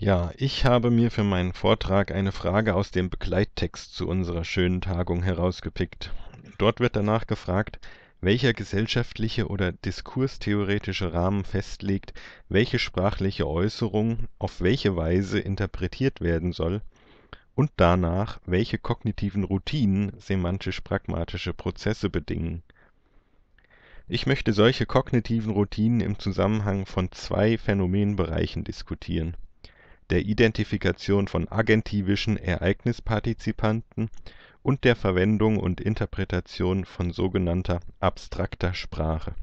Ja, ich habe mir für meinen Vortrag eine Frage aus dem Begleittext zu unserer schönen Tagung herausgepickt. Dort wird danach gefragt, welcher gesellschaftliche oder diskurstheoretische Rahmen festlegt, welche sprachliche Äußerung auf welche Weise interpretiert werden soll und danach, welche kognitiven Routinen semantisch-pragmatische Prozesse bedingen. Ich möchte solche kognitiven Routinen im Zusammenhang von zwei Phänomenbereichen diskutieren der Identifikation von agentivischen Ereignispartizipanten und der Verwendung und Interpretation von sogenannter abstrakter Sprache.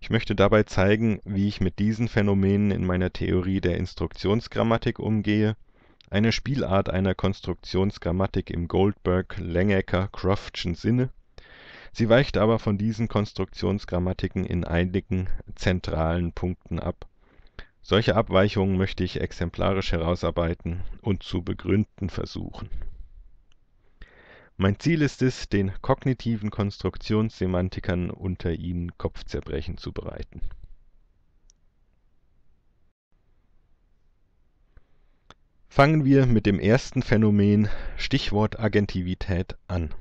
Ich möchte dabei zeigen, wie ich mit diesen Phänomenen in meiner Theorie der Instruktionsgrammatik umgehe, eine Spielart einer Konstruktionsgrammatik im Goldberg-Langecker-Croftschen Sinne. Sie weicht aber von diesen Konstruktionsgrammatiken in einigen zentralen Punkten ab solche Abweichungen möchte ich exemplarisch herausarbeiten und zu begründen versuchen. Mein Ziel ist es, den kognitiven Konstruktionssemantikern unter Ihnen Kopfzerbrechen zu bereiten. Fangen wir mit dem ersten Phänomen Stichwort Agentivität an.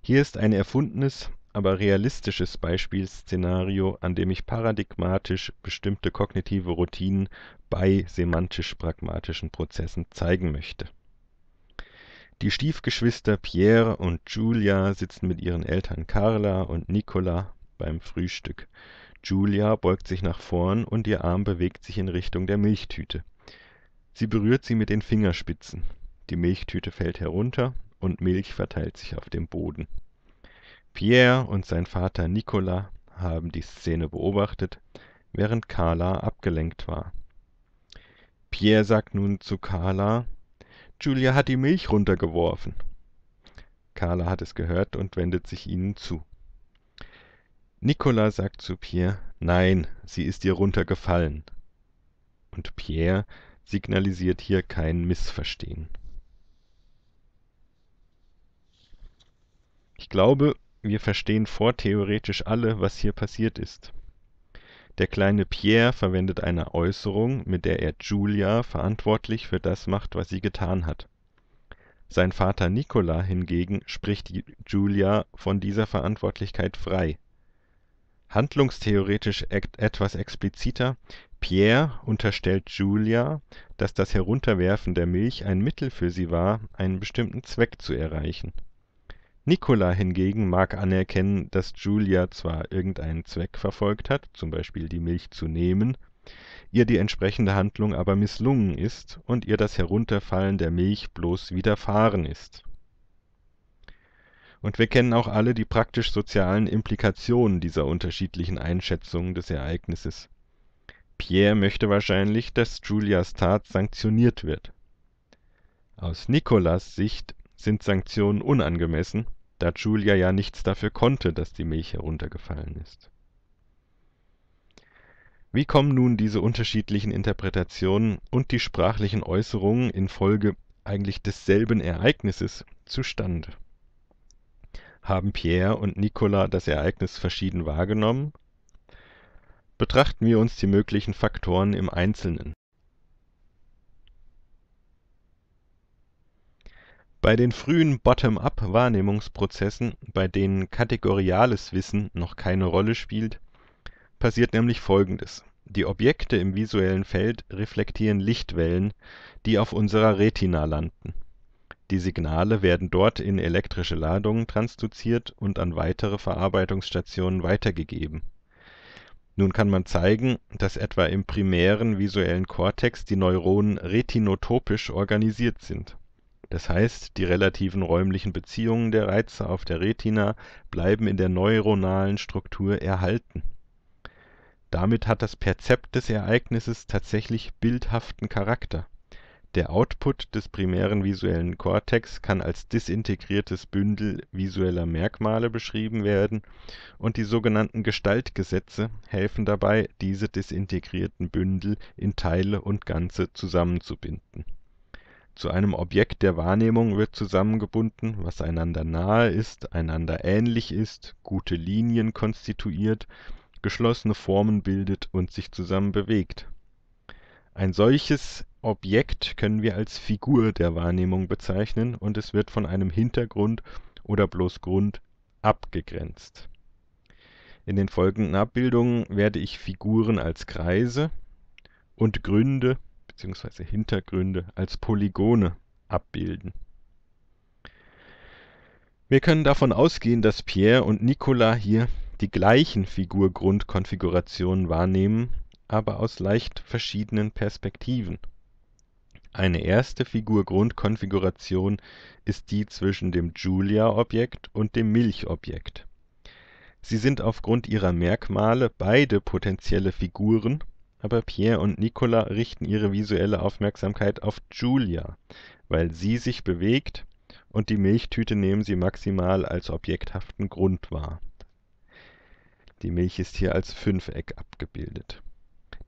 Hier ist ein erfundenes, aber realistisches Beispielszenario, an dem ich paradigmatisch bestimmte kognitive Routinen bei semantisch-pragmatischen Prozessen zeigen möchte. Die Stiefgeschwister Pierre und Julia sitzen mit ihren Eltern Carla und Nicola beim Frühstück. Julia beugt sich nach vorn und ihr Arm bewegt sich in Richtung der Milchtüte. Sie berührt sie mit den Fingerspitzen. Die Milchtüte fällt herunter und Milch verteilt sich auf dem Boden. Pierre und sein Vater Nicolas haben die Szene beobachtet, während Carla abgelenkt war. Pierre sagt nun zu Carla, Julia hat die Milch runtergeworfen. Carla hat es gehört und wendet sich ihnen zu. Nicolas sagt zu Pierre, nein, sie ist ihr runtergefallen. Und Pierre signalisiert hier kein Missverstehen. Ich glaube, wir verstehen vortheoretisch alle, was hier passiert ist. Der kleine Pierre verwendet eine Äußerung, mit der er Julia verantwortlich für das macht, was sie getan hat. Sein Vater Nicola hingegen spricht Julia von dieser Verantwortlichkeit frei. Handlungstheoretisch etwas expliziter, Pierre unterstellt Julia, dass das Herunterwerfen der Milch ein Mittel für sie war, einen bestimmten Zweck zu erreichen Nicola hingegen mag anerkennen, dass Julia zwar irgendeinen Zweck verfolgt hat (z. B. die Milch zu nehmen), ihr die entsprechende Handlung aber misslungen ist und ihr das Herunterfallen der Milch bloß widerfahren ist. Und wir kennen auch alle die praktisch-sozialen Implikationen dieser unterschiedlichen Einschätzungen des Ereignisses. Pierre möchte wahrscheinlich, dass Julias Tat sanktioniert wird. Aus Nicolas Sicht sind Sanktionen unangemessen da Julia ja nichts dafür konnte, dass die Milch heruntergefallen ist. Wie kommen nun diese unterschiedlichen Interpretationen und die sprachlichen Äußerungen infolge eigentlich desselben Ereignisses zustande? Haben Pierre und Nicola das Ereignis verschieden wahrgenommen? Betrachten wir uns die möglichen Faktoren im Einzelnen Bei den frühen Bottom-up-Wahrnehmungsprozessen, bei denen kategoriales Wissen noch keine Rolle spielt, passiert nämlich Folgendes: Die Objekte im visuellen Feld reflektieren Lichtwellen, die auf unserer Retina landen. Die Signale werden dort in elektrische Ladungen transduziert und an weitere Verarbeitungsstationen weitergegeben. Nun kann man zeigen, dass etwa im primären visuellen Kortex die Neuronen retinotopisch organisiert sind das heißt, die relativen räumlichen Beziehungen der Reize auf der Retina bleiben in der neuronalen Struktur erhalten. Damit hat das Perzept des Ereignisses tatsächlich bildhaften Charakter. Der Output des primären visuellen Kortex kann als disintegriertes Bündel visueller Merkmale beschrieben werden und die sogenannten Gestaltgesetze helfen dabei, diese disintegrierten Bündel in Teile und Ganze zusammenzubinden zu einem Objekt der Wahrnehmung wird zusammengebunden, was einander nahe ist, einander ähnlich ist, gute Linien konstituiert, geschlossene Formen bildet und sich zusammen bewegt. Ein solches Objekt können wir als Figur der Wahrnehmung bezeichnen und es wird von einem Hintergrund oder bloß Grund abgegrenzt. In den folgenden Abbildungen werde ich Figuren als Kreise und Gründe bzw. Hintergründe als Polygone abbilden. Wir können davon ausgehen, dass Pierre und Nicolas hier die gleichen Figurgrundkonfigurationen wahrnehmen, aber aus leicht verschiedenen Perspektiven. Eine erste Figurgrundkonfiguration ist die zwischen dem Julia-Objekt und dem Milch-Objekt. Sie sind aufgrund ihrer Merkmale beide potenzielle Figuren aber Pierre und Nicola richten ihre visuelle Aufmerksamkeit auf Julia, weil sie sich bewegt und die Milchtüte nehmen sie maximal als objekthaften Grund wahr. Die Milch ist hier als Fünfeck abgebildet.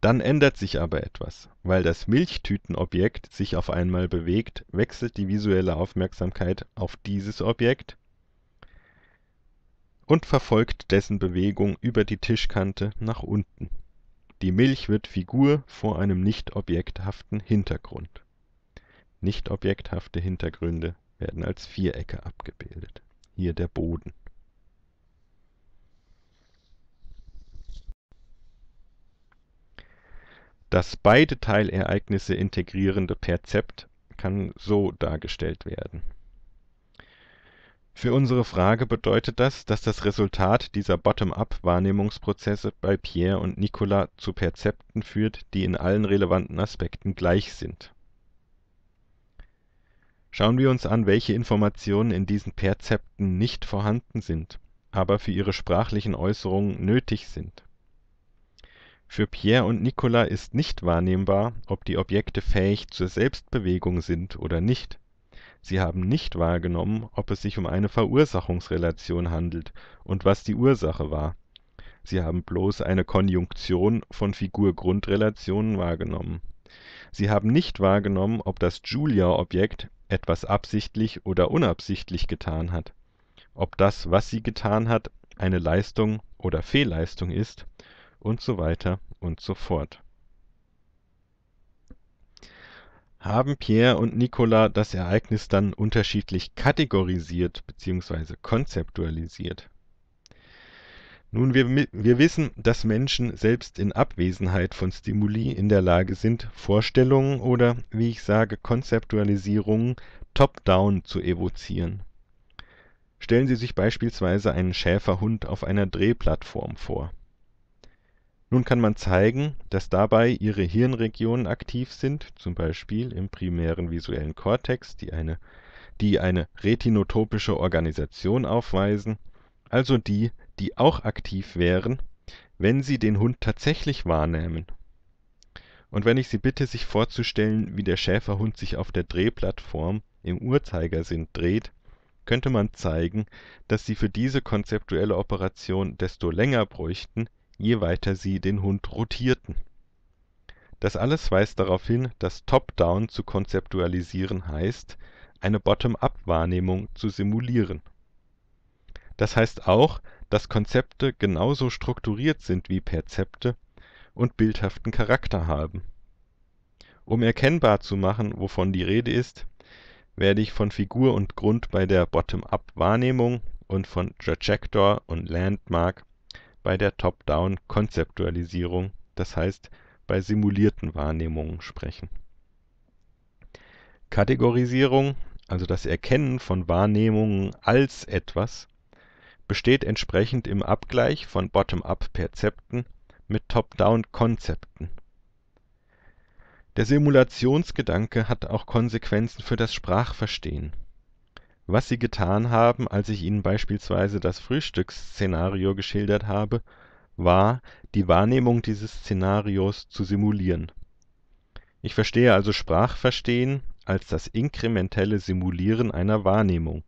Dann ändert sich aber etwas. Weil das Milchtütenobjekt sich auf einmal bewegt, wechselt die visuelle Aufmerksamkeit auf dieses Objekt und verfolgt dessen Bewegung über die Tischkante nach unten. Die Milch wird Figur vor einem nicht objekthaften Hintergrund. Nicht-objekthafte Hintergründe werden als Vierecke abgebildet. Hier der Boden. Das beide Teilereignisse integrierende Perzept kann so dargestellt werden für unsere Frage bedeutet das, dass das Resultat dieser Bottom-up-Wahrnehmungsprozesse bei Pierre und Nicola zu Perzepten führt, die in allen relevanten Aspekten gleich sind. Schauen wir uns an, welche Informationen in diesen Perzepten nicht vorhanden sind, aber für ihre sprachlichen Äußerungen nötig sind. Für Pierre und Nicola ist nicht wahrnehmbar, ob die Objekte fähig zur Selbstbewegung sind oder nicht Sie haben nicht wahrgenommen, ob es sich um eine Verursachungsrelation handelt und was die Ursache war. Sie haben bloß eine Konjunktion von figur grundrelationen wahrgenommen. Sie haben nicht wahrgenommen, ob das Julia-Objekt etwas absichtlich oder unabsichtlich getan hat, ob das, was sie getan hat, eine Leistung oder Fehlleistung ist und so weiter und so fort haben Pierre und Nicolas das Ereignis dann unterschiedlich kategorisiert bzw. konzeptualisiert. Nun, wir, wir wissen, dass Menschen selbst in Abwesenheit von Stimuli in der Lage sind, Vorstellungen oder, wie ich sage, Konzeptualisierungen top-down zu evozieren. Stellen Sie sich beispielsweise einen Schäferhund auf einer Drehplattform vor. Nun kann man zeigen, dass dabei ihre Hirnregionen aktiv sind (zum Beispiel im primären visuellen Kortex), die eine retinotopische Organisation aufweisen, also die, die auch aktiv wären, wenn Sie den Hund tatsächlich wahrnehmen. Und wenn ich Sie bitte, sich vorzustellen, wie der Schäferhund sich auf der Drehplattform im Uhrzeigersinn dreht, könnte man zeigen, dass Sie für diese konzeptuelle Operation desto länger bräuchten je weiter sie den Hund rotierten. Das alles weist darauf hin, dass Top-Down zu konzeptualisieren heißt, eine Bottom-up-Wahrnehmung zu simulieren. Das heißt auch, dass Konzepte genauso strukturiert sind wie Perzepte und bildhaften Charakter haben. Um erkennbar zu machen, wovon die Rede ist, werde ich von Figur und Grund bei der Bottom-up-Wahrnehmung und von Trajector und Landmark bei der Top-Down-Konzeptualisierung, das heißt bei simulierten Wahrnehmungen sprechen. Kategorisierung, also das Erkennen von Wahrnehmungen als etwas, besteht entsprechend im Abgleich von Bottom-up-Perzepten mit Top-Down-Konzepten. Der Simulationsgedanke hat auch Konsequenzen für das Sprachverstehen was sie getan haben, als ich ihnen beispielsweise das Frühstücksszenario geschildert habe, war, die Wahrnehmung dieses Szenarios zu simulieren. Ich verstehe also Sprachverstehen als das inkrementelle Simulieren einer Wahrnehmung.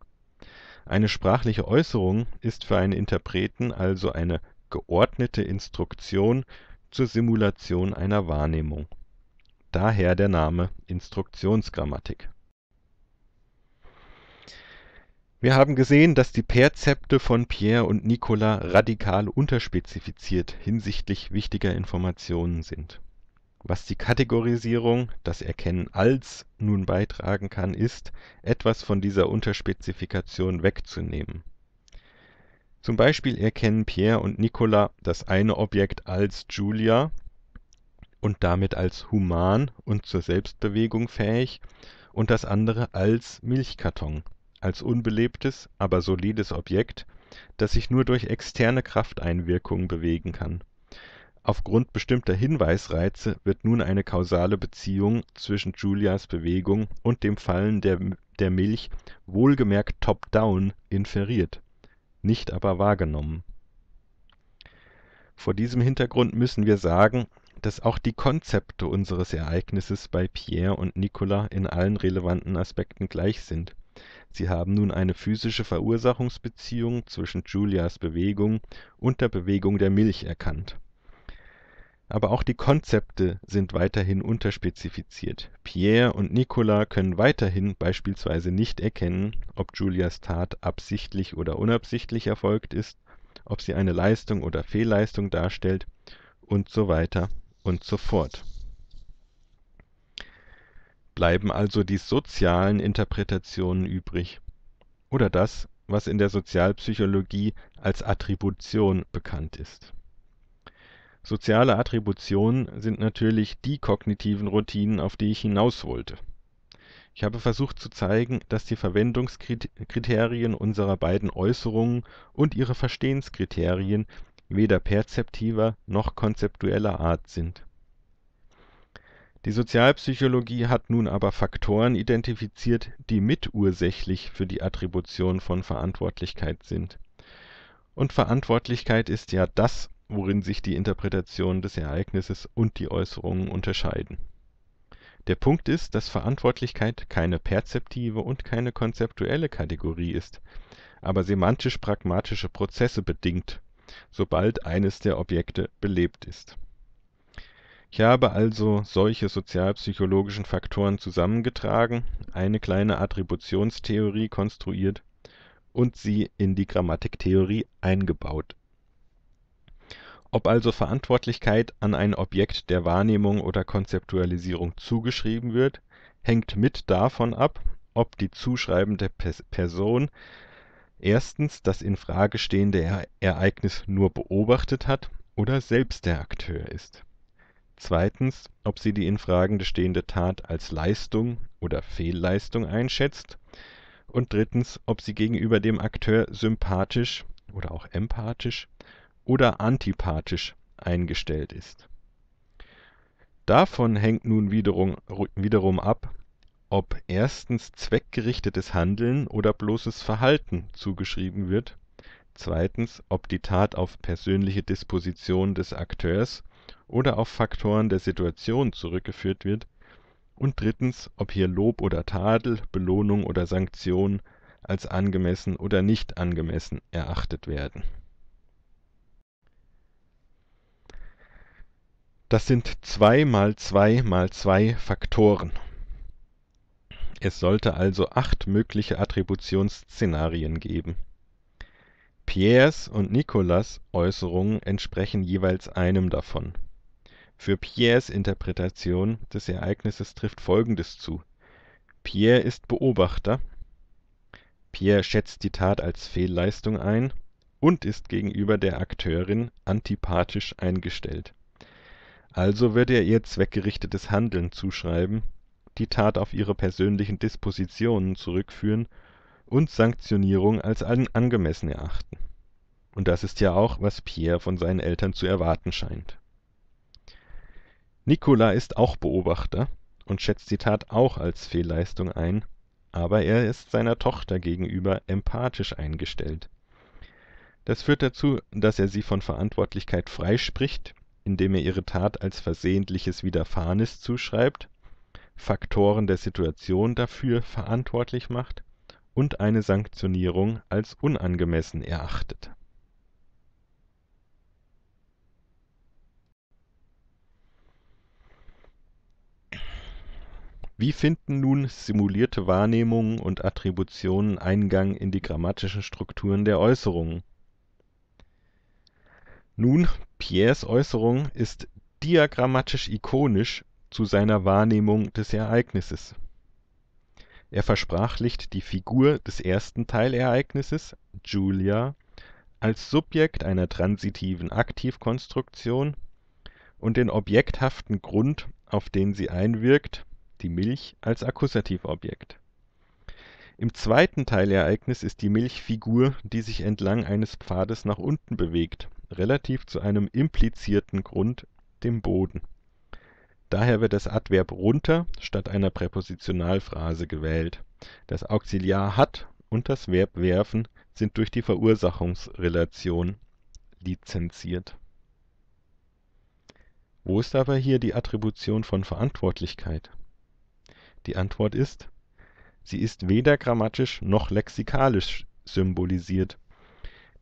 Eine sprachliche Äußerung ist für einen Interpreten also eine geordnete Instruktion zur Simulation einer Wahrnehmung. Daher der Name Instruktionsgrammatik wir haben gesehen, dass die Perzepte von Pierre und Nicola radikal unterspezifiziert hinsichtlich wichtiger Informationen sind. Was die Kategorisierung, das Erkennen als, nun beitragen kann, ist, etwas von dieser Unterspezifikation wegzunehmen. Zum Beispiel erkennen Pierre und Nicola das eine Objekt als Julia und damit als human und zur Selbstbewegung fähig und das andere als Milchkarton als unbelebtes, aber solides Objekt, das sich nur durch externe Krafteinwirkungen bewegen kann. Aufgrund bestimmter Hinweisreize wird nun eine kausale Beziehung zwischen Julias Bewegung und dem Fallen der, der Milch wohlgemerkt top-down inferiert, nicht aber wahrgenommen. Vor diesem Hintergrund müssen wir sagen, dass auch die Konzepte unseres Ereignisses bei Pierre und Nicola in allen relevanten Aspekten gleich sind Sie haben nun eine physische Verursachungsbeziehung zwischen Julias Bewegung und der Bewegung der Milch erkannt. Aber auch die Konzepte sind weiterhin unterspezifiziert. Pierre und Nicolas können weiterhin beispielsweise nicht erkennen, ob Julias Tat absichtlich oder unabsichtlich erfolgt ist, ob sie eine Leistung oder Fehlleistung darstellt und so weiter und so fort bleiben also die sozialen Interpretationen übrig oder das, was in der Sozialpsychologie als Attribution bekannt ist. Soziale Attributionen sind natürlich die kognitiven Routinen, auf die ich hinaus wollte. Ich habe versucht zu zeigen, dass die Verwendungskriterien unserer beiden Äußerungen und ihre Verstehenskriterien weder perzeptiver noch konzeptueller Art sind die Sozialpsychologie hat nun aber Faktoren identifiziert, die mitursächlich für die Attribution von Verantwortlichkeit sind. Und Verantwortlichkeit ist ja das, worin sich die Interpretation des Ereignisses und die Äußerungen unterscheiden. Der Punkt ist, dass Verantwortlichkeit keine perzeptive und keine konzeptuelle Kategorie ist, aber semantisch-pragmatische Prozesse bedingt, sobald eines der Objekte belebt ist ich habe also solche sozialpsychologischen Faktoren zusammengetragen, eine kleine Attributionstheorie konstruiert und sie in die Grammatiktheorie eingebaut. Ob also Verantwortlichkeit an ein Objekt der Wahrnehmung oder Konzeptualisierung zugeschrieben wird, hängt mit davon ab, ob die zuschreibende Person erstens das in Frage stehende Ereignis nur beobachtet hat oder selbst der Akteur ist zweitens, ob sie die in Frage stehende Tat als Leistung oder Fehlleistung einschätzt und drittens, ob sie gegenüber dem Akteur sympathisch (oder auch empathisch) oder antipathisch eingestellt ist. Davon hängt nun wiederum ab, ob erstens zweckgerichtetes Handeln oder bloßes Verhalten zugeschrieben wird, zweitens, ob die Tat auf persönliche Disposition des Akteurs oder auf Faktoren der Situation zurückgeführt wird, und drittens, ob hier Lob oder Tadel, Belohnung oder Sanktion als angemessen oder nicht angemessen erachtet werden. Das sind 2 mal 2 mal 2 Faktoren. Es sollte also acht mögliche Attributionsszenarien geben. Piers und Nicolas Äußerungen entsprechen jeweils einem davon für Pierres Interpretation des Ereignisses trifft Folgendes zu: Pierre ist Beobachter, Pierre schätzt die Tat als Fehlleistung ein und ist gegenüber der Akteurin antipathisch eingestellt. Also wird er ihr zweckgerichtetes Handeln zuschreiben, die Tat auf ihre persönlichen Dispositionen zurückführen und Sanktionierung als angemessen erachten. Und das ist ja auch, was Pierre von seinen Eltern zu erwarten scheint Nikola ist auch Beobachter und schätzt die Tat auch als Fehlleistung ein, aber er ist seiner Tochter gegenüber empathisch eingestellt. Das führt dazu, dass er sie von Verantwortlichkeit freispricht, indem er ihre Tat als versehentliches Widerfahrenes zuschreibt, Faktoren der Situation dafür verantwortlich macht und eine Sanktionierung als unangemessen erachtet Wie finden nun simulierte Wahrnehmungen und Attributionen Eingang in die grammatischen Strukturen der Äußerungen? Nun, Piers Äußerung ist diagrammatisch-ikonisch zu seiner Wahrnehmung des Ereignisses. Er versprachlicht die Figur des ersten Teilereignisses Julia als Subjekt einer transitiven Aktivkonstruktion und den objekthaften Grund, auf den sie einwirkt die Milch als Akkusativobjekt. Im zweiten Teilereignis ist die Milchfigur, die sich entlang eines Pfades nach unten bewegt, relativ zu einem implizierten Grund, dem Boden. Daher wird das Adverb runter statt einer Präpositionalphrase gewählt. Das Auxiliar hat und das Verb werfen sind durch die Verursachungsrelation lizenziert. Wo ist aber hier die Attribution von Verantwortlichkeit die Antwort ist: Sie ist weder grammatisch noch lexikalisch symbolisiert.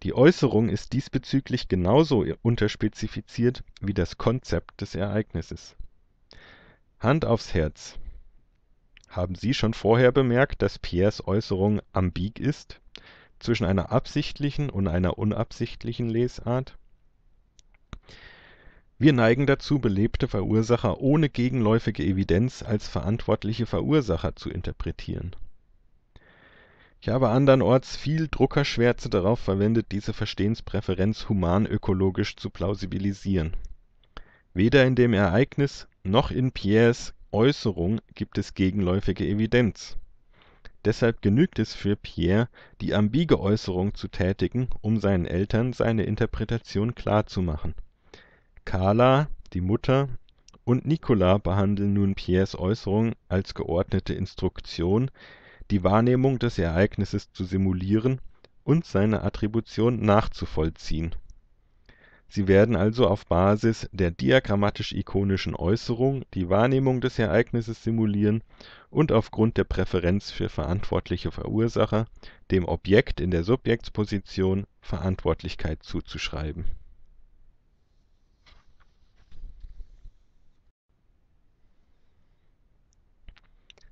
Die Äußerung ist diesbezüglich genauso unterspezifiziert wie das Konzept des Ereignisses. Hand aufs Herz: Haben Sie schon vorher bemerkt, dass Pierres Äußerung ambig ist, zwischen einer absichtlichen und einer unabsichtlichen Lesart wir neigen dazu, belebte Verursacher ohne gegenläufige Evidenz als verantwortliche Verursacher zu interpretieren. Ich habe andernorts viel Druckerschwärze darauf verwendet, diese Verstehenspräferenz humanökologisch zu plausibilisieren. Weder in dem Ereignis noch in Pierres Äußerung gibt es gegenläufige Evidenz. Deshalb genügt es für Pierre, die ambige Äußerung zu tätigen, um seinen Eltern seine Interpretation klarzumachen Carla, die Mutter, und Nicola behandeln nun Piers Äußerung als geordnete Instruktion, die Wahrnehmung des Ereignisses zu simulieren und seine Attribution nachzuvollziehen. Sie werden also auf Basis der diagrammatisch-ikonischen Äußerung die Wahrnehmung des Ereignisses simulieren und aufgrund der Präferenz für verantwortliche Verursacher dem Objekt in der Subjektsposition Verantwortlichkeit zuzuschreiben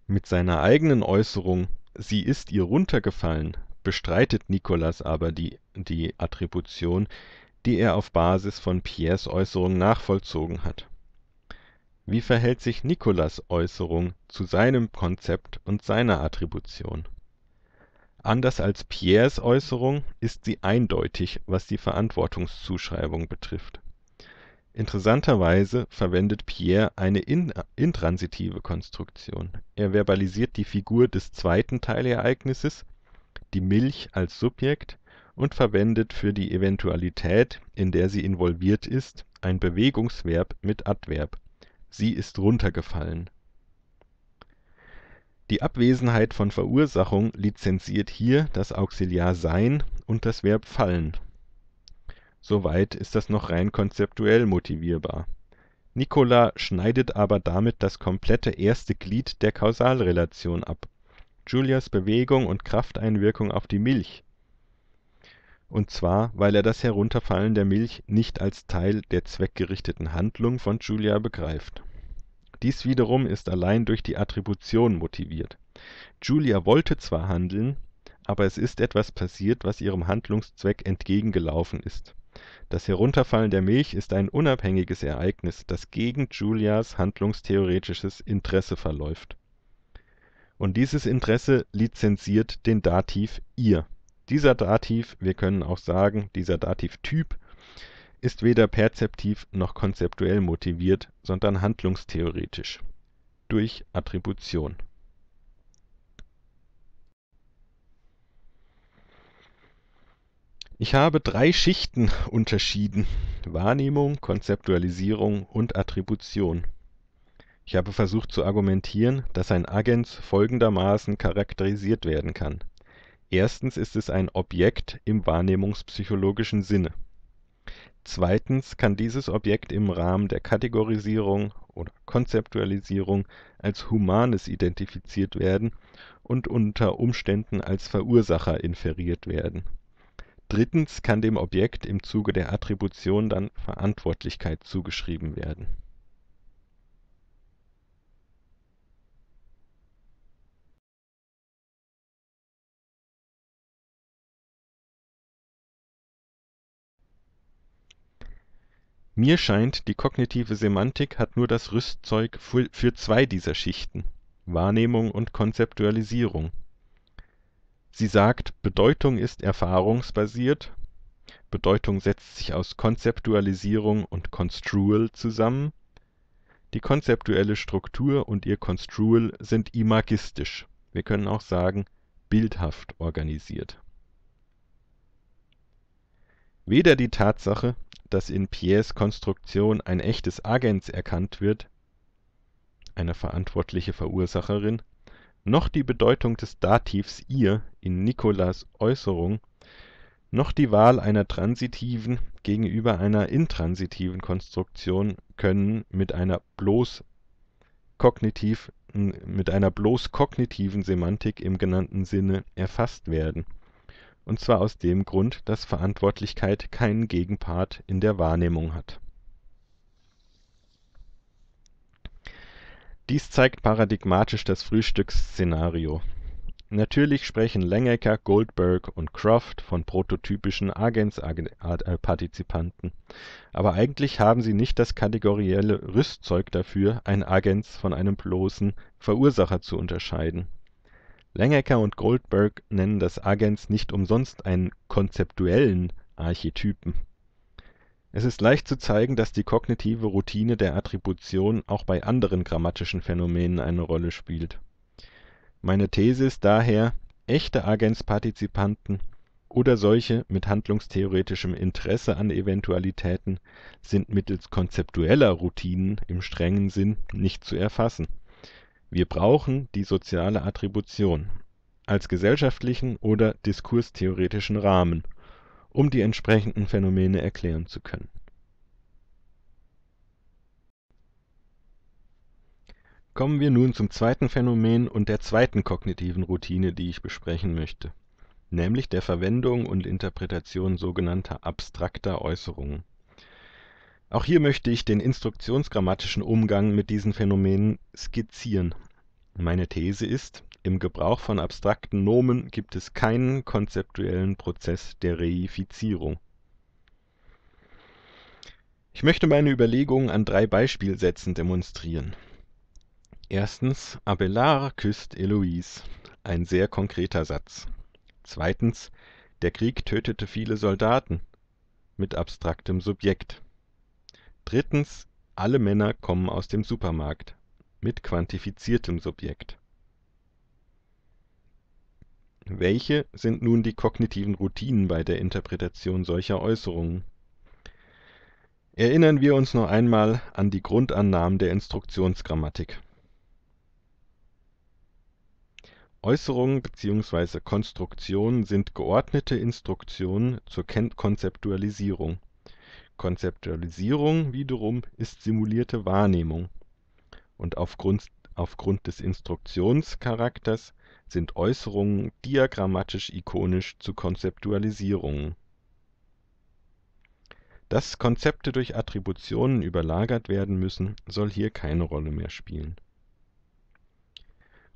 Mit seiner eigenen Äußerung „ Sie ist ihr runtergefallen “bestreitet Nicolas aber die die Attribution, die er auf Basis von Piers Äußerung nachvollzogen hat. Wie verhält sich Nicolas’ Äußerung zu seinem Konzept und seiner Attribution? Anders als Piers’ Äußerung ist sie eindeutig, was die Verantwortungszuschreibung betrifft Interessanterweise verwendet Pierre eine intransitive Konstruktion. Er verbalisiert die Figur des zweiten Teilereignisses, die Milch als Subjekt, und verwendet für die Eventualität, in der sie involviert ist, ein Bewegungsverb mit Adverb: sie ist runtergefallen. Die Abwesenheit von Verursachung lizenziert hier das Auxiliar sein und das Verb fallen Soweit ist das noch rein konzeptuell motivierbar. Nicola schneidet aber damit das komplette erste Glied der Kausalrelation ab: Julias Bewegung und Krafteinwirkung auf die Milch. Und zwar, weil er das Herunterfallen der Milch nicht als Teil der zweckgerichteten Handlung von Julia begreift. Dies wiederum ist allein durch die Attribution motiviert. Julia wollte zwar handeln, aber es ist etwas passiert, was ihrem Handlungszweck entgegengelaufen ist das Herunterfallen der Milch ist ein unabhängiges Ereignis, das gegen Julias handlungstheoretisches Interesse verläuft. Und dieses Interesse lizenziert den Dativ ihr. Dieser Dativ, wir können auch sagen, dieser Dativtyp ist weder perzeptiv noch konzeptuell motiviert, sondern handlungstheoretisch durch Attribution Ich habe drei Schichten unterschieden. Wahrnehmung, Konzeptualisierung und Attribution. Ich habe versucht zu argumentieren, dass ein Agens folgendermaßen charakterisiert werden kann. Erstens ist es ein Objekt im wahrnehmungspsychologischen Sinne. Zweitens kann dieses Objekt im Rahmen der Kategorisierung oder Konzeptualisierung als Humanes identifiziert werden und unter Umständen als Verursacher inferiert werden Drittens kann dem Objekt im Zuge der Attribution dann Verantwortlichkeit zugeschrieben werden Mir scheint, die kognitive Semantik hat nur das Rüstzeug für zwei dieser Schichten (Wahrnehmung und Konzeptualisierung Sie sagt, Bedeutung ist erfahrungsbasiert, Bedeutung setzt sich aus Konzeptualisierung und Construal zusammen. Die konzeptuelle Struktur und ihr Construal sind imagistisch, wir können auch sagen bildhaft organisiert. Weder die Tatsache, dass in Piers Konstruktion ein echtes Agens erkannt wird (eine verantwortliche Verursacherin noch die Bedeutung des Dativs ihr in Nicolas Äußerung, noch die Wahl einer transitiven gegenüber einer intransitiven Konstruktion können mit einer bloß kognitiven Semantik im genannten Sinne erfasst werden, und zwar aus dem Grund, dass Verantwortlichkeit keinen Gegenpart in der Wahrnehmung hat Dies zeigt paradigmatisch das Frühstücksszenario. Natürlich sprechen Langecker, Goldberg und Croft von prototypischen Agents-Partizipanten, aber eigentlich haben sie nicht das kategorielle Rüstzeug dafür, ein Agents von einem bloßen Verursacher zu unterscheiden. Langecker und Goldberg nennen das Agents nicht umsonst einen konzeptuellen Archetypen es ist leicht zu zeigen, dass die kognitive Routine der Attribution auch bei anderen grammatischen Phänomenen eine Rolle spielt. Meine These ist daher, echte Agenspartizipanten oder solche mit handlungstheoretischem Interesse an Eventualitäten sind mittels konzeptueller Routinen im strengen Sinn nicht zu erfassen. Wir brauchen die soziale Attribution als gesellschaftlichen oder diskurstheoretischen Rahmen um die entsprechenden Phänomene erklären zu können. Kommen wir nun zum zweiten Phänomen und der zweiten kognitiven Routine, die ich besprechen möchte, nämlich der Verwendung und Interpretation sogenannter abstrakter Äußerungen. Auch hier möchte ich den instruktionsgrammatischen Umgang mit diesen Phänomenen skizzieren. Meine These ist, im Gebrauch von abstrakten Nomen gibt es keinen konzeptuellen Prozess der Reifizierung. Ich möchte meine Überlegungen an drei Beispielsätzen demonstrieren. Erstens, Abelard küsst Eloise. ein sehr konkreter Satz. Zweitens, der Krieg tötete viele Soldaten, mit abstraktem Subjekt. Drittens, alle Männer kommen aus dem Supermarkt, mit quantifiziertem Subjekt welche sind nun die kognitiven Routinen bei der Interpretation solcher Äußerungen? Erinnern wir uns noch einmal an die Grundannahmen der Instruktionsgrammatik. Äußerungen bzw. Konstruktionen sind geordnete Instruktionen zur Konzeptualisierung. Konzeptualisierung wiederum ist simulierte Wahrnehmung. Und aufgrund, aufgrund des Instruktionscharakters sind Äußerungen diagrammatisch-ikonisch zu Konzeptualisierungen. Dass Konzepte durch Attributionen überlagert werden müssen, soll hier keine Rolle mehr spielen.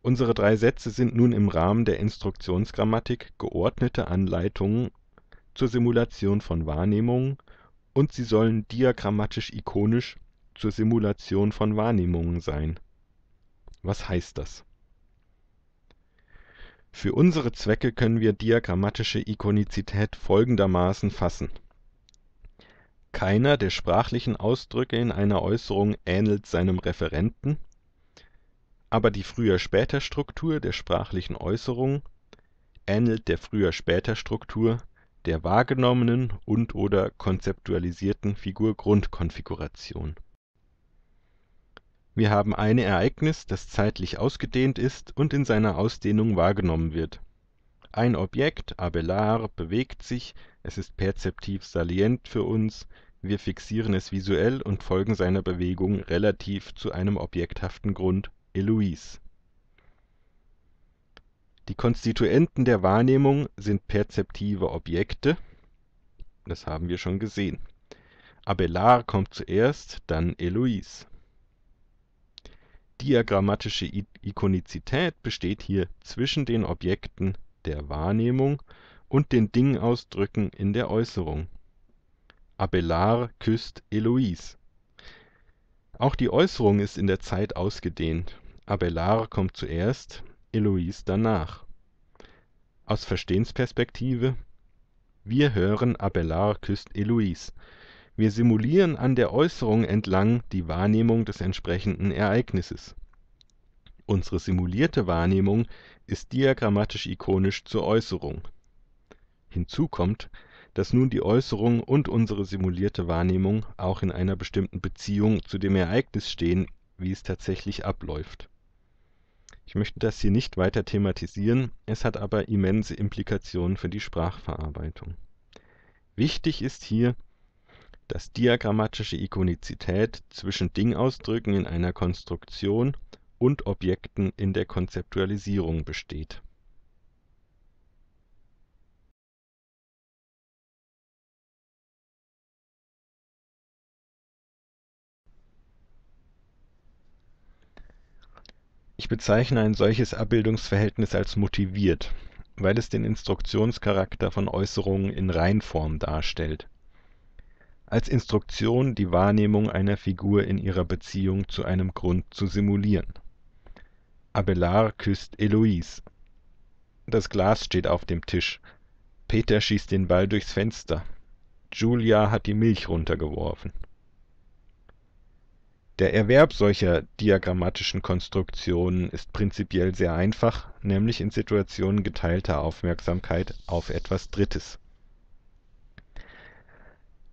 Unsere drei Sätze sind nun im Rahmen der Instruktionsgrammatik geordnete Anleitungen zur Simulation von Wahrnehmungen und sie sollen diagrammatisch-ikonisch zur Simulation von Wahrnehmungen sein. Was heißt das für unsere Zwecke können wir diagrammatische Ikonizität folgendermaßen fassen: Keiner der sprachlichen Ausdrücke in einer Äußerung ähnelt seinem Referenten, aber die Früher-Später-Struktur der sprachlichen Äußerung ähnelt der Früher-Später-Struktur der wahrgenommenen und/oder konzeptualisierten Figur-Grundkonfiguration wir haben ein Ereignis, das zeitlich ausgedehnt ist und in seiner Ausdehnung wahrgenommen wird. Ein Objekt, Abelard, bewegt sich, es ist perzeptiv salient für uns, wir fixieren es visuell und folgen seiner Bewegung relativ zu einem objekthaften Grund, Eloise. Die Konstituenten der Wahrnehmung sind perzeptive Objekte, das haben wir schon gesehen. Abelard kommt zuerst, dann Eloise diagrammatische Ikonizität besteht hier zwischen den Objekten der Wahrnehmung und den Dingausdrücken in der Äußerung. Abelard küsst Eloise. Auch die Äußerung ist in der Zeit ausgedehnt. Abelard kommt zuerst, Eloise danach. Aus Verstehensperspektive: Wir hören Abelard küsst Eloise. Wir simulieren an der Äußerung entlang die Wahrnehmung des entsprechenden Ereignisses. Unsere simulierte Wahrnehmung ist diagrammatisch-ikonisch zur Äußerung. Hinzu kommt, dass nun die Äußerung und unsere simulierte Wahrnehmung auch in einer bestimmten Beziehung zu dem Ereignis stehen, wie es tatsächlich abläuft. Ich möchte das hier nicht weiter thematisieren, es hat aber immense Implikationen für die Sprachverarbeitung. Wichtig ist hier dass diagrammatische Ikonizität zwischen Dingausdrücken in einer Konstruktion und Objekten in der Konzeptualisierung besteht Ich bezeichne ein solches Abbildungsverhältnis als motiviert, weil es den Instruktionscharakter von Äußerungen in Reinform darstellt als Instruktion die Wahrnehmung einer Figur in ihrer Beziehung zu einem Grund zu simulieren. Abelard küsst Eloise. Das Glas steht auf dem Tisch. Peter schießt den Ball durchs Fenster. Julia hat die Milch runtergeworfen. Der Erwerb solcher diagrammatischen Konstruktionen ist prinzipiell sehr einfach, nämlich in Situationen geteilter Aufmerksamkeit auf etwas Drittes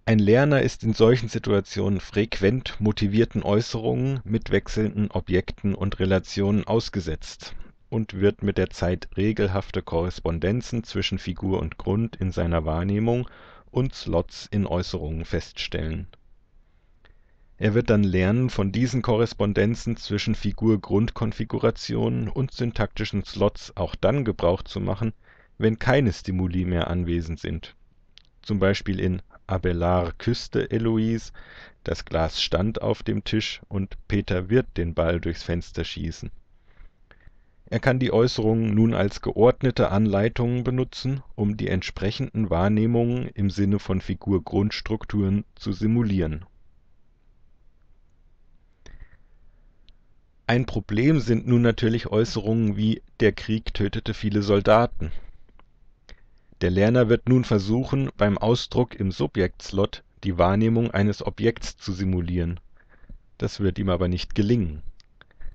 ein Lerner ist in solchen Situationen frequent motivierten Äußerungen mit wechselnden Objekten und Relationen ausgesetzt und wird mit der Zeit regelhafte Korrespondenzen zwischen Figur und Grund in seiner Wahrnehmung und Slots in Äußerungen feststellen. Er wird dann lernen, von diesen Korrespondenzen zwischen Figur-Grund-Konfigurationen und syntaktischen Slots auch dann Gebrauch zu machen, wenn keine Stimuli mehr anwesend sind (z. B. in Abelard küsste Eloise, das Glas stand auf dem Tisch und Peter wird den Ball durchs Fenster schießen. Er kann die Äußerungen nun als geordnete Anleitungen benutzen, um die entsprechenden Wahrnehmungen im Sinne von Figurgrundstrukturen zu simulieren. Ein Problem sind nun natürlich Äußerungen wie „ Der Krieg tötete viele Soldaten der Lerner wird nun versuchen, beim Ausdruck im Subjektslot die Wahrnehmung eines Objekts zu simulieren. Das wird ihm aber nicht gelingen.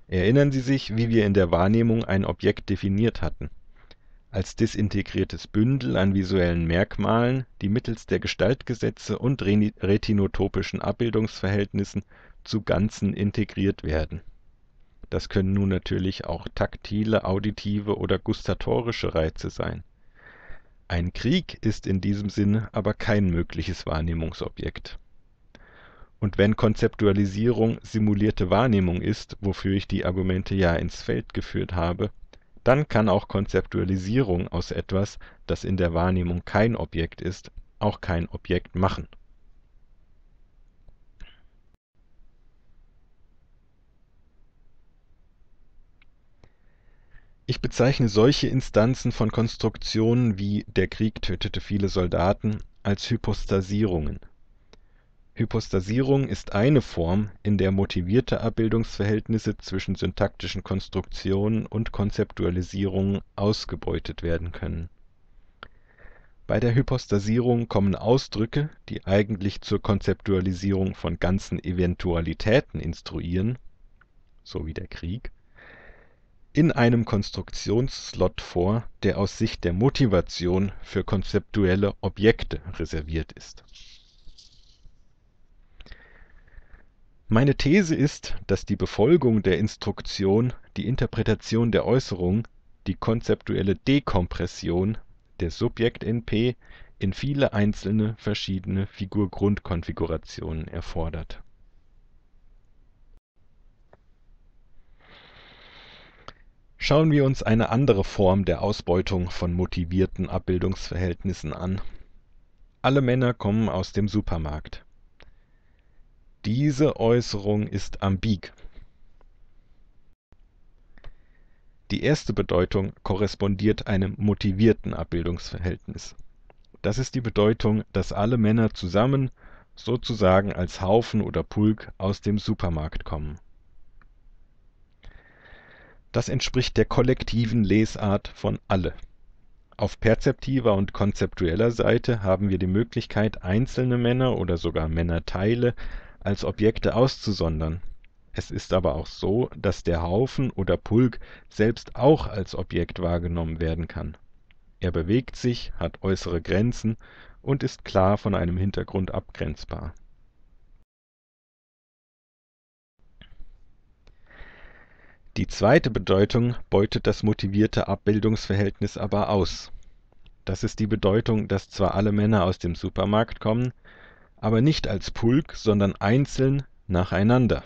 Erinnern Sie sich, wie wir in der Wahrnehmung ein Objekt definiert hatten. Als disintegriertes Bündel an visuellen Merkmalen, die mittels der Gestaltgesetze und retinotopischen Abbildungsverhältnissen zu Ganzen integriert werden. Das können nun natürlich auch taktile, auditive oder gustatorische Reize sein ein Krieg ist in diesem Sinne aber kein mögliches Wahrnehmungsobjekt. Und wenn Konzeptualisierung simulierte Wahrnehmung ist, wofür ich die Argumente ja ins Feld geführt habe, dann kann auch Konzeptualisierung aus etwas, das in der Wahrnehmung kein Objekt ist, auch kein Objekt machen bezeichne solche Instanzen von Konstruktionen wie „ der Krieg tötete viele Soldaten “als Hypostasierungen. Hypostasierung ist eine Form, in der motivierte Abbildungsverhältnisse zwischen syntaktischen Konstruktionen und Konzeptualisierungen ausgebeutet werden können. Bei der Hypostasierung kommen Ausdrücke, die eigentlich zur Konzeptualisierung von ganzen Eventualitäten instruieren (so wie der Krieg in einem Konstruktionsslot vor, der aus Sicht der Motivation für konzeptuelle Objekte reserviert ist. Meine These ist, dass die Befolgung der Instruktion die Interpretation der Äußerung, die konzeptuelle Dekompression der Subjekt-NP in viele einzelne verschiedene figur grund erfordert Schauen wir uns eine andere Form der Ausbeutung von motivierten Abbildungsverhältnissen an. Alle Männer kommen aus dem Supermarkt. Diese Äußerung ist ambig. Die erste Bedeutung korrespondiert einem motivierten Abbildungsverhältnis. Das ist die Bedeutung, dass alle Männer zusammen, sozusagen als Haufen oder Pulk, aus dem Supermarkt kommen das entspricht der kollektiven Lesart von Alle. Auf perzeptiver und konzeptueller Seite haben wir die Möglichkeit, einzelne Männer oder sogar Männerteile als Objekte auszusondern. Es ist aber auch so, dass der Haufen oder Pulk selbst auch als Objekt wahrgenommen werden kann. Er bewegt sich, hat äußere Grenzen und ist klar von einem Hintergrund abgrenzbar Die zweite Bedeutung beutet das motivierte Abbildungsverhältnis aber aus. Das ist die Bedeutung, dass zwar alle Männer aus dem Supermarkt kommen, aber nicht als Pulk, sondern einzeln, nacheinander.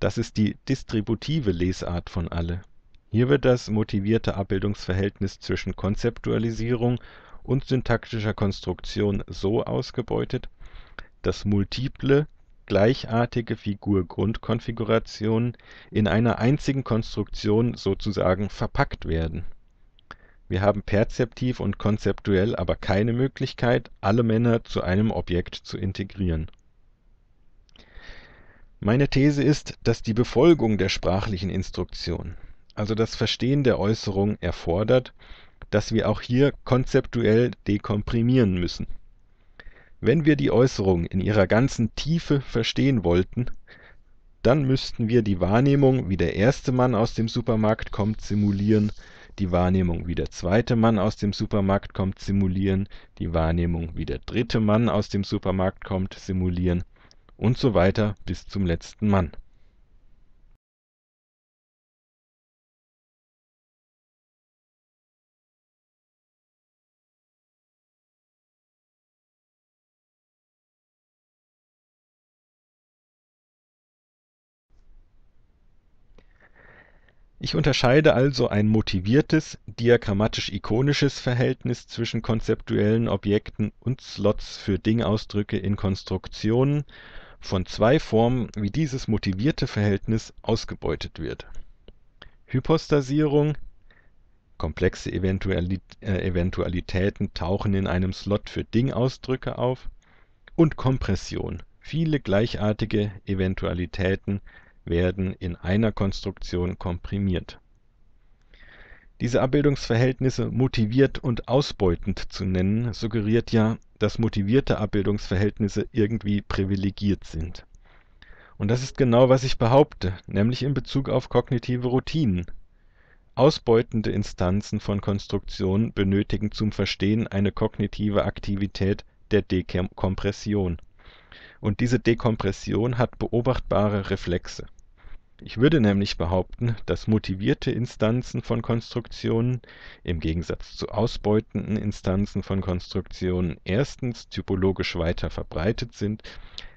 Das ist die distributive Lesart von alle. Hier wird das motivierte Abbildungsverhältnis zwischen Konzeptualisierung und syntaktischer Konstruktion so ausgebeutet, dass multiple gleichartige Figur-Grundkonfigurationen in einer einzigen Konstruktion sozusagen verpackt werden. Wir haben perzeptiv und konzeptuell aber keine Möglichkeit, alle Männer zu einem Objekt zu integrieren. Meine These ist, dass die Befolgung der sprachlichen Instruktion, also das Verstehen der Äußerung, erfordert, dass wir auch hier konzeptuell dekomprimieren müssen wenn wir die Äußerung in ihrer ganzen Tiefe verstehen wollten, dann müssten wir die Wahrnehmung, wie der erste Mann aus dem Supermarkt kommt, simulieren, die Wahrnehmung, wie der zweite Mann aus dem Supermarkt kommt, simulieren, die Wahrnehmung, wie der dritte Mann aus dem Supermarkt kommt, simulieren und so weiter bis zum letzten Mann Ich unterscheide also ein motiviertes diagrammatisch-ikonisches Verhältnis zwischen konzeptuellen Objekten und Slots für Dingausdrücke in Konstruktionen von zwei Formen, wie dieses motivierte Verhältnis ausgebeutet wird: Hypostasierung (komplexe äh, Eventualitäten tauchen in einem Slot für Dingausdrücke auf) und Kompression (viele gleichartige Eventualitäten werden in einer Konstruktion komprimiert. Diese Abbildungsverhältnisse motiviert und ausbeutend zu nennen, suggeriert ja, dass motivierte Abbildungsverhältnisse irgendwie privilegiert sind. Und das ist genau, was ich behaupte, nämlich in Bezug auf kognitive Routinen. Ausbeutende Instanzen von Konstruktionen benötigen zum Verstehen eine kognitive Aktivität der Dekompression. Und diese Dekompression hat beobachtbare Reflexe. Ich würde nämlich behaupten, dass motivierte Instanzen von Konstruktionen im Gegensatz zu ausbeutenden Instanzen von Konstruktionen erstens typologisch weiter verbreitet sind,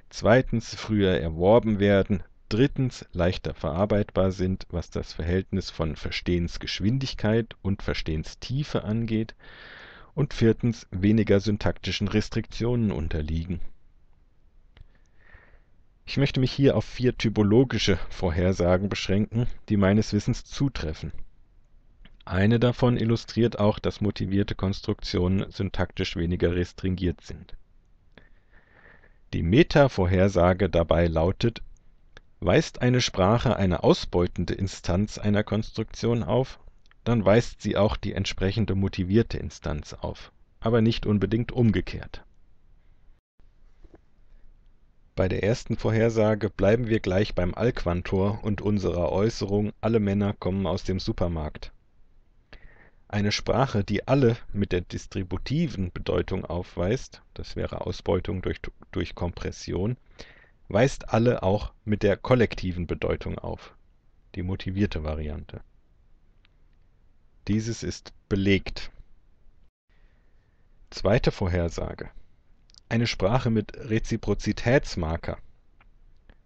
zweitens früher erworben werden, drittens leichter verarbeitbar sind, was das Verhältnis von Verstehensgeschwindigkeit und Verstehenstiefe angeht, und viertens weniger syntaktischen Restriktionen unterliegen ich möchte mich hier auf vier typologische Vorhersagen beschränken, die meines Wissens zutreffen. Eine davon illustriert auch, dass motivierte Konstruktionen syntaktisch weniger restringiert sind. Die Meta-Vorhersage dabei lautet, weist eine Sprache eine ausbeutende Instanz einer Konstruktion auf, dann weist sie auch die entsprechende motivierte Instanz auf, aber nicht unbedingt umgekehrt bei der ersten Vorhersage bleiben wir gleich beim Alquantor und unserer Äußerung „ alle Männer kommen aus dem Supermarkt “. Eine Sprache, die „ alle “mit der distributiven Bedeutung aufweist das wäre (Ausbeutung durch Kompression), weist „ alle “auch mit der kollektiven Bedeutung auf (die motivierte Variante). Dieses ist belegt. Zweite Vorhersage eine Sprache mit Reziprozitätsmarker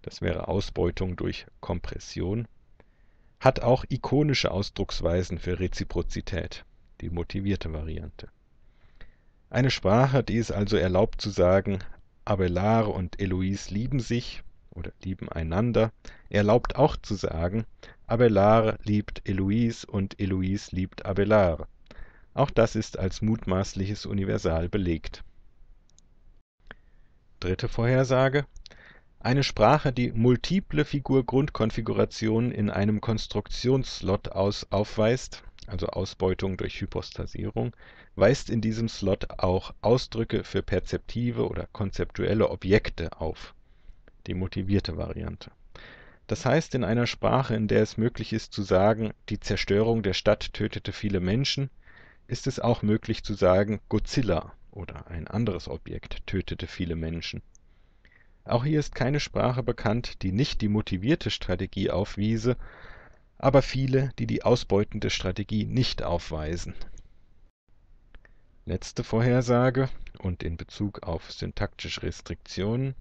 das wäre Ausbeutung durch Kompression hat auch ikonische Ausdrucksweisen für Reziprozität, die motivierte Variante. Eine Sprache, die es also erlaubt zu sagen, Abelard und Eloise lieben sich oder lieben einander, erlaubt auch zu sagen, Abelard liebt Eloise und Eloise liebt Abelard. Auch das ist als mutmaßliches Universal belegt Dritte Vorhersage: Eine Sprache, die multiple Figur-Grundkonfigurationen in einem Konstruktionsslot slot aufweist also (Ausbeutung durch Hypostasierung), weist in diesem Slot auch Ausdrücke für perzeptive oder konzeptuelle Objekte auf (die motivierte Variante). Das heißt, in einer Sprache, in der es möglich ist zu sagen „ Die Zerstörung der Stadt tötete viele Menschen “, ist es auch möglich zu sagen „ Godzilla oder ein anderes Objekt tötete viele Menschen. Auch hier ist keine Sprache bekannt, die nicht die motivierte Strategie aufwiese, aber viele, die die ausbeutende Strategie nicht aufweisen. Letzte Vorhersage und in Bezug auf syntaktische Restriktionen.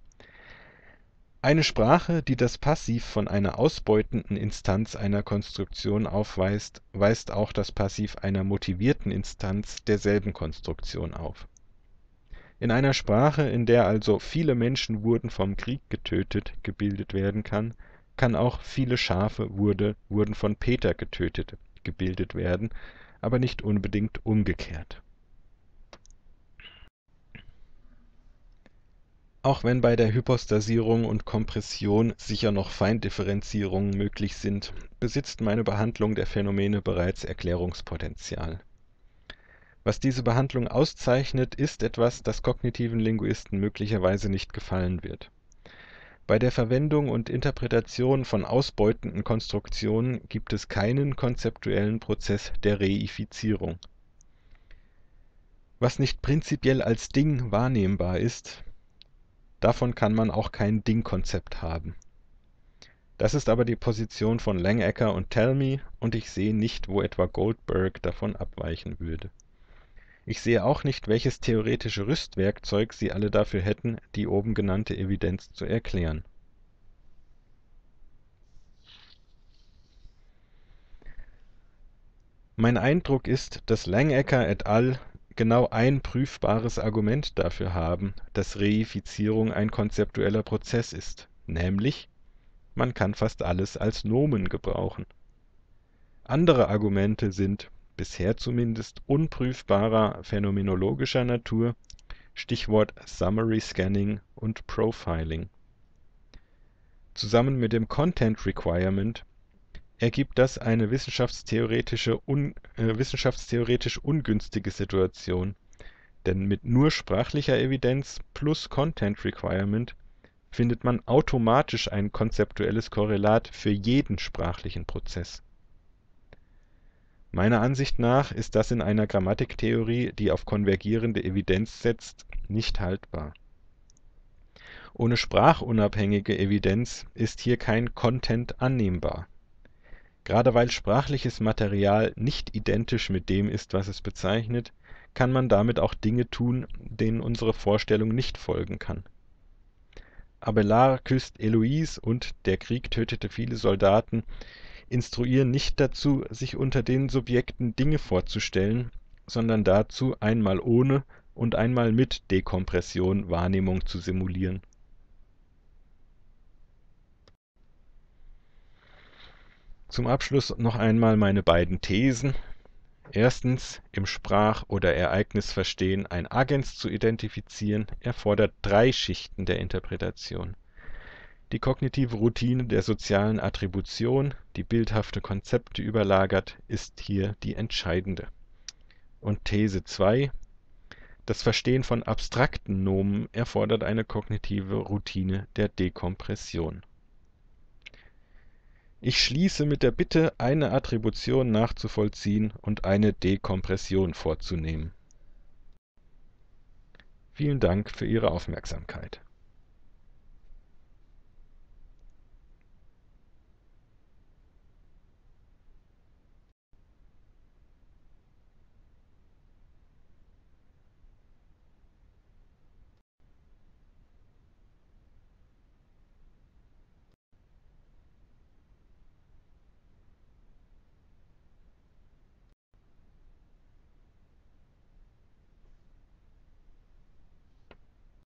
Eine Sprache, die das Passiv von einer ausbeutenden Instanz einer Konstruktion aufweist, weist auch das Passiv einer motivierten Instanz derselben Konstruktion auf in einer Sprache, in der also viele Menschen wurden vom Krieg getötet gebildet werden kann, kann auch viele Schafe wurde, wurden von Peter getötet gebildet werden, aber nicht unbedingt umgekehrt. Auch wenn bei der Hypostasierung und Kompression sicher noch Feindifferenzierungen möglich sind, besitzt meine Behandlung der Phänomene bereits Erklärungspotenzial was diese Behandlung auszeichnet, ist etwas, das kognitiven Linguisten möglicherweise nicht gefallen wird. Bei der Verwendung und Interpretation von ausbeutenden Konstruktionen gibt es keinen konzeptuellen Prozess der Reifizierung. Was nicht prinzipiell als Ding wahrnehmbar ist, davon kann man auch kein Ding-Konzept haben. Das ist aber die Position von Langecker und Tell Me, und ich sehe nicht, wo etwa Goldberg davon abweichen würde ich sehe auch nicht, welches theoretische Rüstwerkzeug Sie alle dafür hätten, die oben genannte Evidenz zu erklären. Mein Eindruck ist, dass Langecker et al. genau ein prüfbares Argument dafür haben, dass Reifizierung ein konzeptueller Prozess ist, nämlich man kann fast alles als Nomen gebrauchen. Andere Argumente sind bisher zumindest unprüfbarer phänomenologischer Natur, Stichwort Summary Scanning und Profiling. Zusammen mit dem Content Requirement ergibt das eine wissenschaftstheoretische un, äh, wissenschaftstheoretisch ungünstige Situation, denn mit nur sprachlicher Evidenz plus Content Requirement findet man automatisch ein konzeptuelles Korrelat für jeden sprachlichen Prozess Meiner Ansicht nach ist das in einer Grammatiktheorie, die auf konvergierende Evidenz setzt, nicht haltbar. Ohne sprachunabhängige Evidenz ist hier kein Content annehmbar. Gerade weil sprachliches Material nicht identisch mit dem ist, was es bezeichnet, kann man damit auch Dinge tun, denen unsere Vorstellung nicht folgen kann. Abelard küsst Heloise und Der Krieg tötete viele Soldaten instruieren nicht dazu, sich unter den Subjekten Dinge vorzustellen, sondern dazu, einmal ohne und einmal mit Dekompression Wahrnehmung zu simulieren. Zum Abschluss noch einmal meine beiden Thesen. Erstens, im Sprach- oder Ereignisverstehen ein Agens zu identifizieren, erfordert drei Schichten der Interpretation die kognitive Routine der sozialen Attribution, die bildhafte Konzepte überlagert, ist hier die entscheidende. Und These 2 Das Verstehen von abstrakten Nomen erfordert eine kognitive Routine der Dekompression. Ich schließe mit der Bitte, eine Attribution nachzuvollziehen und eine Dekompression vorzunehmen. Vielen Dank für Ihre Aufmerksamkeit.